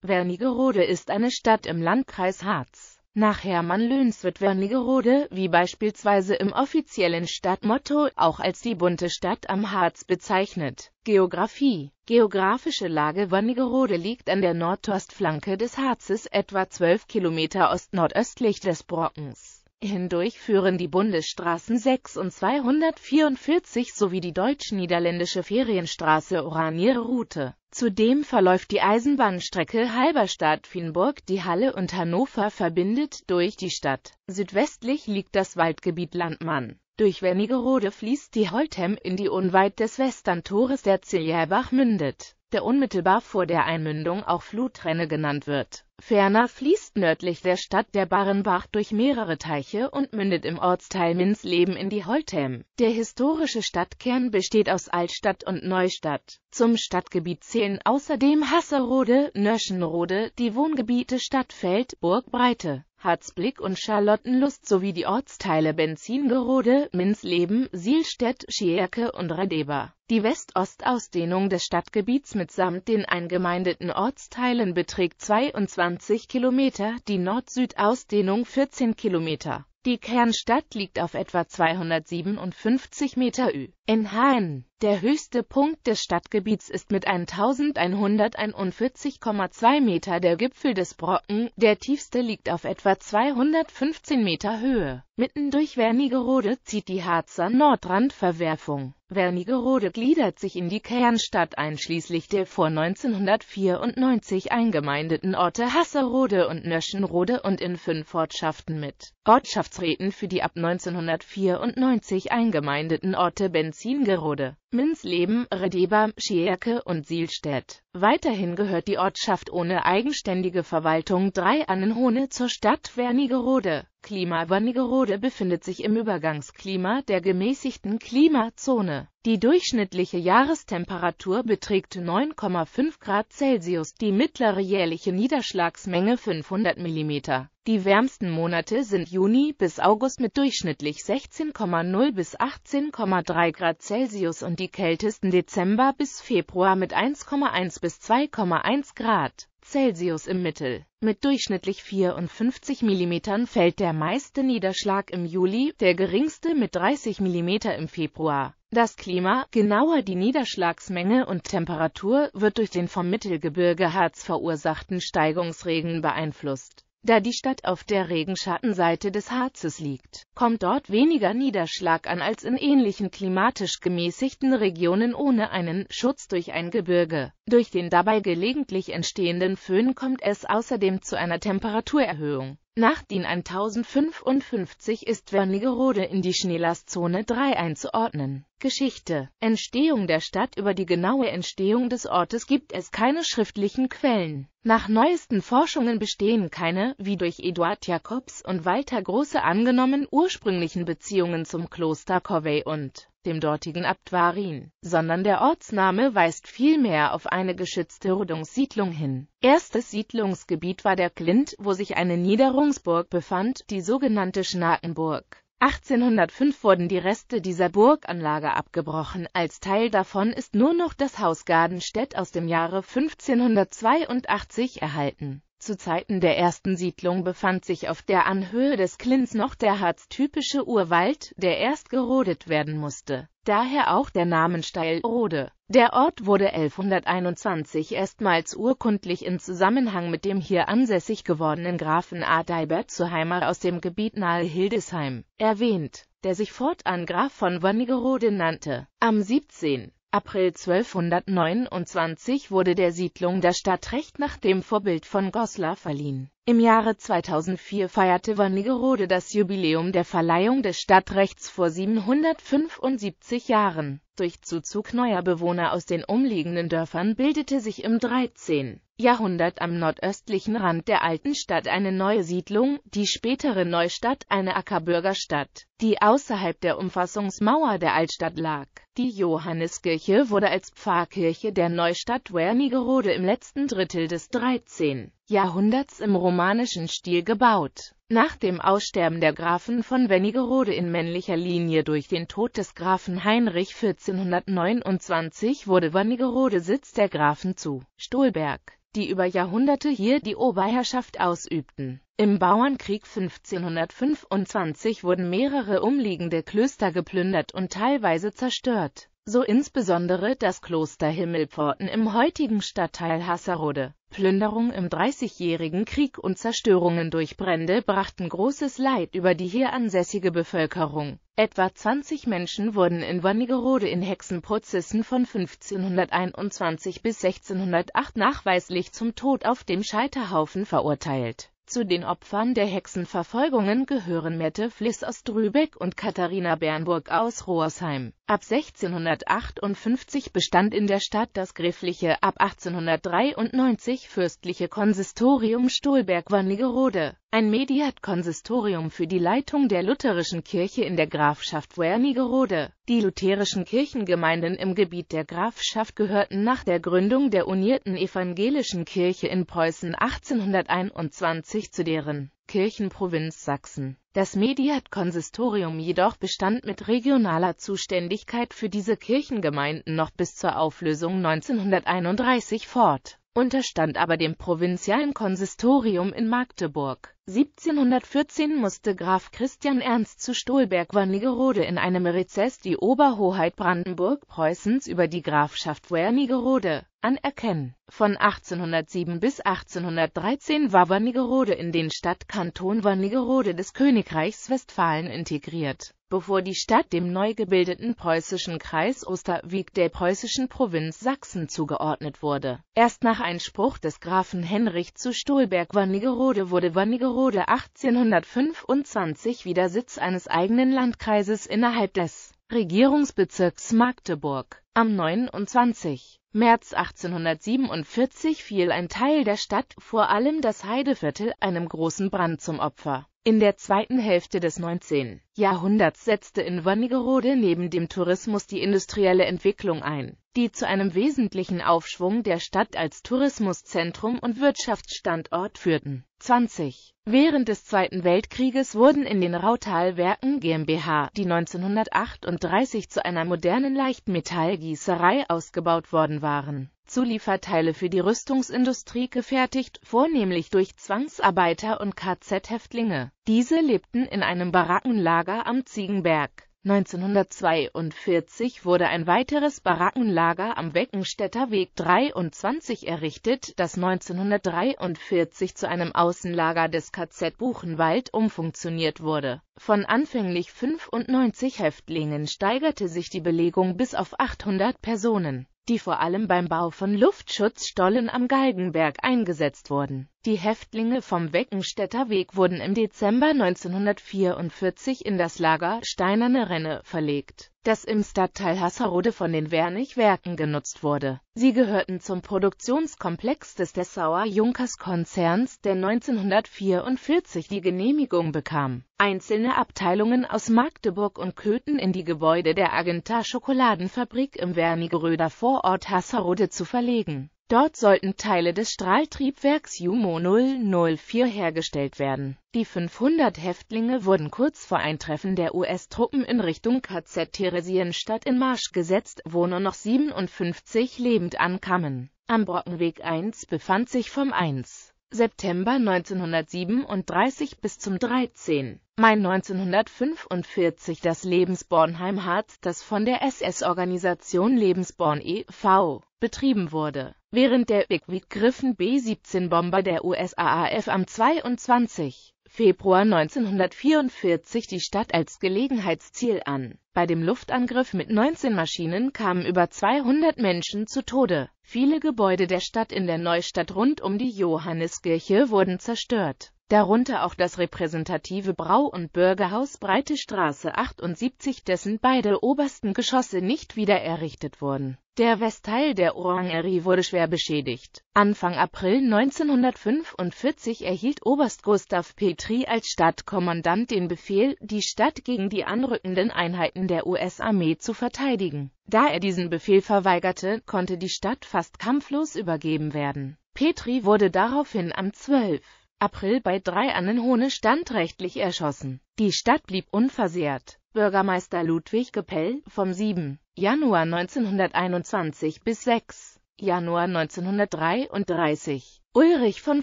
Wernigerode ist eine Stadt im Landkreis Harz. Nach Hermann Löns wird Wernigerode, wie beispielsweise im offiziellen Stadtmotto, auch als die bunte Stadt am Harz bezeichnet. Geografie Geografische Lage Wernigerode liegt an der Nordostflanke des Harzes etwa 12 Kilometer ostnordöstlich des Brockens. Hindurch führen die Bundesstraßen 6 und 244 sowie die deutsch-niederländische Ferienstraße Oranje-Route. Zudem verläuft die Eisenbahnstrecke Halberstadt-Fienburg, die Halle und Hannover verbindet durch die Stadt. Südwestlich liegt das Waldgebiet Landmann. Durch Wernigerode fließt die Holtem in die unweit des Westerntores der Ziljebach mündet der unmittelbar vor der Einmündung auch Flutrenne genannt wird. Ferner fließt nördlich der Stadt der Barrenbach durch mehrere Teiche und mündet im Ortsteil Minsleben in die Holthem. Der historische Stadtkern besteht aus Altstadt und Neustadt. Zum Stadtgebiet zählen außerdem Hasserode, Nöschenrode, die Wohngebiete Stadtfeld, Burgbreite, Harzblick und Charlottenlust sowie die Ortsteile Benzingerode, Minzleben, Sielstedt, Schierke und Radeba. Die West-Ost-Ausdehnung des Stadtgebiets mitsamt den eingemeindeten Ortsteilen beträgt 22 Kilometer, die Nord-Süd-Ausdehnung 14 Kilometer. Die Kernstadt liegt auf etwa 257 Meter Ü. in Hain. Der höchste Punkt des Stadtgebiets ist mit 1141,2 Meter der Gipfel des Brocken, der tiefste liegt auf etwa 215 Meter Höhe. Mitten durch Wernigerode zieht die Harzer Nordrandverwerfung. Wernigerode gliedert sich in die Kernstadt einschließlich der vor 1994 eingemeindeten Orte Hasserode und Nöschenrode und in fünf Ortschaften mit Ortschaftsräten für die ab 1994 eingemeindeten Orte Benzingerode, Minsleben, Redeba, Schierke und Sielstedt. Weiterhin gehört die Ortschaft ohne eigenständige Verwaltung Annenhohne zur Stadt Wernigerode. Klima Wernigerode befindet sich im Übergangsklima der gemäßigten Klimazone. Die durchschnittliche Jahrestemperatur beträgt 9,5 Grad Celsius, die mittlere jährliche Niederschlagsmenge 500 mm. Die wärmsten Monate sind Juni bis August mit durchschnittlich 16,0 bis 18,3 Grad Celsius und die kältesten Dezember bis Februar mit 1,1 bis bis 2,1 Grad Celsius im Mittel. Mit durchschnittlich 54 mm fällt der meiste Niederschlag im Juli, der geringste mit 30 mm im Februar. Das Klima, genauer die Niederschlagsmenge und Temperatur, wird durch den vom Mittelgebirge Harz verursachten Steigungsregen beeinflusst da die Stadt auf der Regenschattenseite des Harzes liegt, kommt dort weniger Niederschlag an als in ähnlichen klimatisch gemäßigten Regionen ohne einen Schutz durch ein Gebirge. Durch den dabei gelegentlich entstehenden Föhn kommt es außerdem zu einer Temperaturerhöhung. Nach DIN 1055 ist Wernigerode in die Schneelastzone 3 einzuordnen Geschichte, Entstehung der Stadt Über die genaue Entstehung des Ortes gibt es keine schriftlichen Quellen. Nach neuesten Forschungen bestehen keine, wie durch Eduard Jacobs und Walter Große angenommen, ursprünglichen Beziehungen zum Kloster Covey und dem dortigen Abt Varin, sondern der Ortsname weist vielmehr auf eine geschützte Rodungssiedlung hin. Erstes Siedlungsgebiet war der Klint, wo sich eine Niederungsburg befand, die sogenannte Schnakenburg. 1805 wurden die Reste dieser Burganlage abgebrochen, als Teil davon ist nur noch das Haus Gadenstedt aus dem Jahre 1582 erhalten. Zu Zeiten der ersten Siedlung befand sich auf der Anhöhe des Klins noch der harztypische Urwald, der erst gerodet werden musste, daher auch der Namen Steilrode der Ort wurde 1121 erstmals urkundlich in Zusammenhang mit dem hier ansässig gewordenen Grafen Adeibert zu Heimer aus dem Gebiet nahe Hildesheim erwähnt, der sich fortan Graf von Wernigerode nannte. Am 17. April 1229 wurde der Siedlung das Stadtrecht nach dem Vorbild von Goslar verliehen. Im Jahre 2004 feierte Wernigerode das Jubiläum der Verleihung des Stadtrechts vor 775 Jahren. Durch Zuzug neuer Bewohner aus den umliegenden Dörfern bildete sich im 13. Jahrhundert am nordöstlichen Rand der alten Stadt eine neue Siedlung, die spätere Neustadt, eine Ackerbürgerstadt, die außerhalb der Umfassungsmauer der Altstadt lag. Die Johanneskirche wurde als Pfarrkirche der Neustadt Wernigerode im letzten Drittel des 13. Jahrhunderts im romanischen Stil gebaut. Nach dem Aussterben der Grafen von Wernigerode in männlicher Linie durch den Tod des Grafen Heinrich 1429 wurde Wernigerode Sitz der Grafen zu Stolberg die über Jahrhunderte hier die Oberherrschaft ausübten. Im Bauernkrieg 1525 wurden mehrere umliegende Klöster geplündert und teilweise zerstört so insbesondere das Kloster Himmelpforten im heutigen Stadtteil Hasserode. Plünderung im Dreißigjährigen Krieg und Zerstörungen durch Brände brachten großes Leid über die hier ansässige Bevölkerung. Etwa 20 Menschen wurden in Wannigerode in Hexenprozessen von 1521 bis 1608 nachweislich zum Tod auf dem Scheiterhaufen verurteilt zu den Opfern der Hexenverfolgungen gehören Mette Fliss aus Drübeck und Katharina Bernburg aus Roersheim. Ab 1658 bestand in der Stadt das gräfliche, ab 1893 fürstliche Konsistorium Stolberg-Wernigerode ein Mediat-Konsistorium für die Leitung der lutherischen Kirche in der Grafschaft Wernigerode. Die lutherischen Kirchengemeinden im Gebiet der Grafschaft gehörten nach der Gründung der unierten evangelischen Kirche in Preußen 1821 zu deren Kirchenprovinz Sachsen. Das Mediat-Konsistorium jedoch bestand mit regionaler Zuständigkeit für diese Kirchengemeinden noch bis zur Auflösung 1931 fort unterstand aber dem provinzialen Konsistorium in Magdeburg. 1714 musste Graf Christian Ernst zu Stolberg-Wernigerode in einem Rezess die Oberhoheit Brandenburg-Preußens über die Grafschaft Wernigerode anerkennen. Von 1807 bis 1813 war Wernigerode in den Stadtkanton Wernigerode des Königreichs Westfalen integriert bevor die Stadt dem neu gebildeten preußischen Kreis Osterwieck der preußischen Provinz Sachsen zugeordnet wurde. Erst nach Einspruch des Grafen Henrich zu Stolberg-Wernigerode wurde Wernigerode 1825 wieder Sitz eines eigenen Landkreises innerhalb des Regierungsbezirks Magdeburg. Am 29. März 1847 fiel ein Teil der Stadt, vor allem das Heideviertel, einem großen Brand zum Opfer in der zweiten Hälfte des 19. Jahrhunderts setzte in Wernigerode neben dem Tourismus die industrielle Entwicklung ein, die zu einem wesentlichen Aufschwung der Stadt als Tourismuszentrum und Wirtschaftsstandort führten. 20. Während des Zweiten Weltkrieges wurden in den Rautalwerken GmbH, die 1938 zu einer modernen Leichtmetallgießerei ausgebaut worden waren Zulieferteile für die Rüstungsindustrie gefertigt, vornehmlich durch Zwangsarbeiter und KZ-Häftlinge. Diese lebten in einem Barackenlager am Ziegenberg. 1942 wurde ein weiteres Barackenlager am Weckenstädter Weg 23 errichtet, das 1943 zu einem Außenlager des KZ Buchenwald umfunktioniert wurde. Von anfänglich 95 Häftlingen steigerte sich die Belegung bis auf 800 Personen die vor allem beim Bau von Luftschutzstollen am Galgenberg eingesetzt wurden die Häftlinge vom Weckenstädter Weg wurden im Dezember 1944 in das Lager Steinerne Renne verlegt, das im Stadtteil Hasserode von den Wernig-Werken genutzt wurde. Sie gehörten zum Produktionskomplex des Dessauer Junkers-Konzerns, der 1944 die Genehmigung bekam, einzelne Abteilungen aus Magdeburg und Köthen in die Gebäude der Agentar Schokoladenfabrik im Wernigeröder Vorort Hasserode zu verlegen. Dort sollten Teile des Strahltriebwerks Jumo 004 hergestellt werden. Die 500 Häftlinge wurden kurz vor Eintreffen der US-Truppen in Richtung KZ Theresienstadt in Marsch gesetzt, wo nur noch 57 lebend ankamen. Am Brockenweg 1 befand sich vom 1. September 1937 bis zum 13. Mai 1945 das Lebensborn Heimhardt, das von der SS-Organisation Lebensborn e.V betrieben wurde. Während der Bigwheat griffen B-17-Bomber der USAAF am 22. Februar 1944 die Stadt als Gelegenheitsziel an. Bei dem Luftangriff mit 19 Maschinen kamen über 200 Menschen zu Tode. Viele Gebäude der Stadt in der Neustadt rund um die Johanneskirche wurden zerstört darunter auch das repräsentative Brau- und Bürgerhaus Breite Straße 78, dessen beide obersten Geschosse nicht wieder errichtet wurden. Der Westteil der Orangerie wurde schwer beschädigt. Anfang April 1945 erhielt Oberst Gustav Petri als Stadtkommandant den Befehl, die Stadt gegen die anrückenden Einheiten der US-Armee zu verteidigen. Da er diesen Befehl verweigerte, konnte die Stadt fast kampflos übergeben werden. Petri wurde daraufhin am 12. April bei drei Annenhohne standrechtlich erschossen. Die Stadt blieb unversehrt. Bürgermeister Ludwig Gepell vom 7. Januar 1921 bis 6. Januar 1933. Ulrich von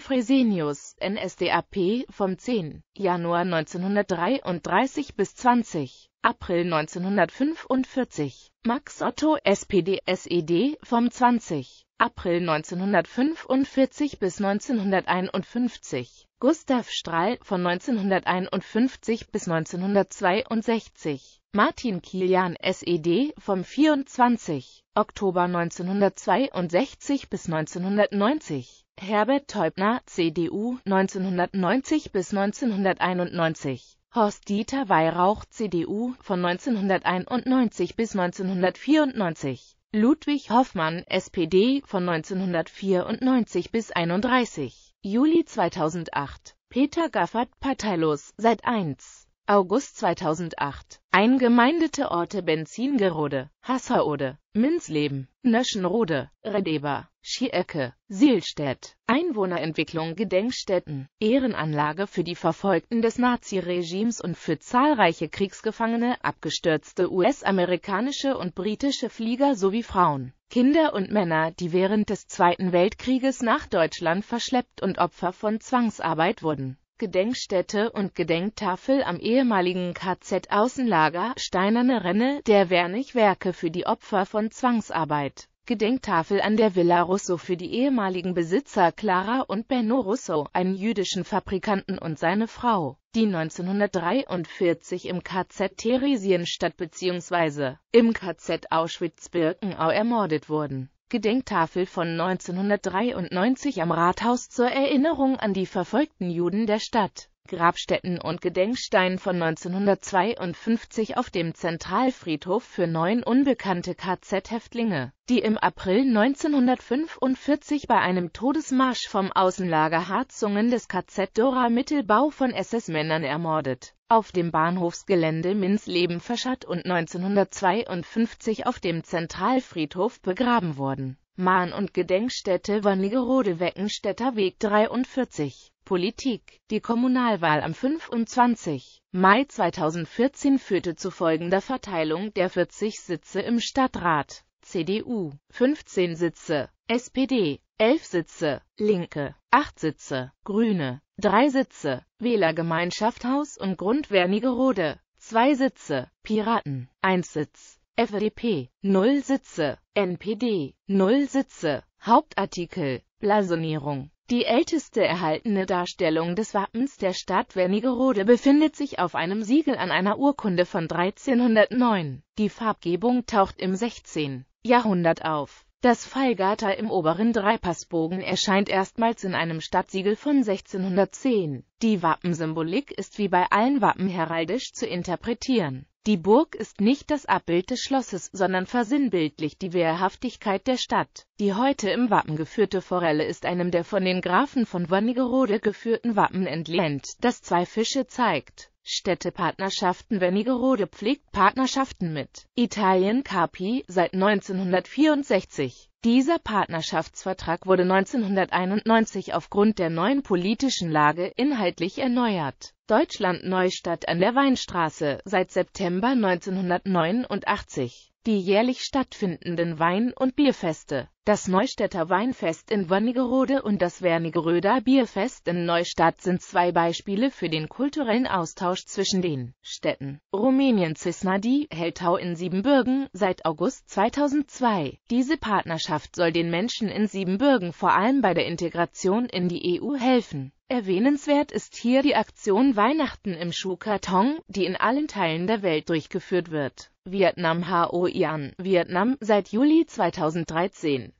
Fresenius, NSDAP, vom 10. Januar 1933 bis 20. April 1945. Max Otto SPD SED vom 20. April 1945 bis 1951, Gustav Strahl von 1951 bis 1962, Martin Kilian SED vom 24. Oktober 1962 bis 1990, Herbert Teubner CDU 1990 bis 1991, Horst-Dieter Weihrauch, CDU, von 1991 bis 1994, Ludwig Hoffmann, SPD, von 1994 bis 31, Juli 2008, Peter Gaffert, parteilos, seit 1. August 2008. Eingemeindete Orte Benzingerode, Hasserode, Minzleben, Nöschenrode, Redeber, Schierecke, Sielstedt. Einwohnerentwicklung Gedenkstätten, Ehrenanlage für die Verfolgten des Naziregimes und für zahlreiche Kriegsgefangene, abgestürzte US-amerikanische und britische Flieger sowie Frauen. Kinder und Männer, die während des Zweiten Weltkrieges nach Deutschland verschleppt und Opfer von Zwangsarbeit wurden. Gedenkstätte und Gedenktafel am ehemaligen KZ-Außenlager Steinerne Renne der Wernig-Werke für die Opfer von Zwangsarbeit. Gedenktafel an der Villa Russo für die ehemaligen Besitzer Clara und Benno Russo, einen jüdischen Fabrikanten und seine Frau, die 1943 im KZ Theresienstadt bzw. im KZ Auschwitz-Birkenau ermordet wurden Gedenktafel von 1993 am Rathaus zur Erinnerung an die verfolgten Juden der Stadt. Grabstätten und Gedenkstein von 1952 auf dem Zentralfriedhof für neun unbekannte KZ-Häftlinge, die im April 1945 bei einem Todesmarsch vom Außenlager Harzungen des KZ Dora-Mittelbau von SS-Männern ermordet, auf dem Bahnhofsgelände Minsleben verscharrt und 1952 auf dem Zentralfriedhof begraben wurden Mahn- und Gedenkstätte Wernigerode-Weckenstädter Weg 43. Politik Die Kommunalwahl am 25. Mai 2014 führte zu folgender Verteilung der 40 Sitze im Stadtrat. CDU 15 Sitze, SPD 11 Sitze, Linke 8 Sitze, Grüne 3 Sitze, Wählergemeinschaft Haus und Grund Wernigerode 2 Sitze, Piraten 1 Sitz. FDP, 0 Sitze, NPD, 0 Sitze, Hauptartikel, Blasonierung. Die älteste erhaltene Darstellung des Wappens der Stadt Wernigerode befindet sich auf einem Siegel an einer Urkunde von 1309. Die Farbgebung taucht im 16. Jahrhundert auf das Fallgatter im oberen Dreipassbogen erscheint erstmals in einem Stadtsiegel von 1610. Die Wappensymbolik ist wie bei allen Wappen heraldisch zu interpretieren. Die Burg ist nicht das Abbild des Schlosses, sondern versinnbildlich die Wehrhaftigkeit der Stadt. Die heute im Wappen geführte Forelle ist einem der von den Grafen von Wernigerode geführten Wappen entlehnt, das zwei Fische zeigt Städtepartnerschaften Wernigerode pflegt Partnerschaften mit Italien Capi seit 1964. Dieser Partnerschaftsvertrag wurde 1991 aufgrund der neuen politischen Lage inhaltlich erneuert. Deutschland Neustadt an der Weinstraße seit September 1989. Die jährlich stattfindenden Wein- und Bierfeste das Neustädter Weinfest in Wernigerode und das Wernigeröder Bierfest in Neustadt sind zwei Beispiele für den kulturellen Austausch zwischen den Städten. Rumänien Cisnadi, Heltau in Siebenbürgen, seit August 2002. Diese Partnerschaft soll den Menschen in Siebenbürgen vor allem bei der Integration in die EU helfen. Erwähnenswert ist hier die Aktion Weihnachten im Schuhkarton, die in allen Teilen der Welt durchgeführt wird. Vietnam Hoi An, Vietnam, seit Juli 2013.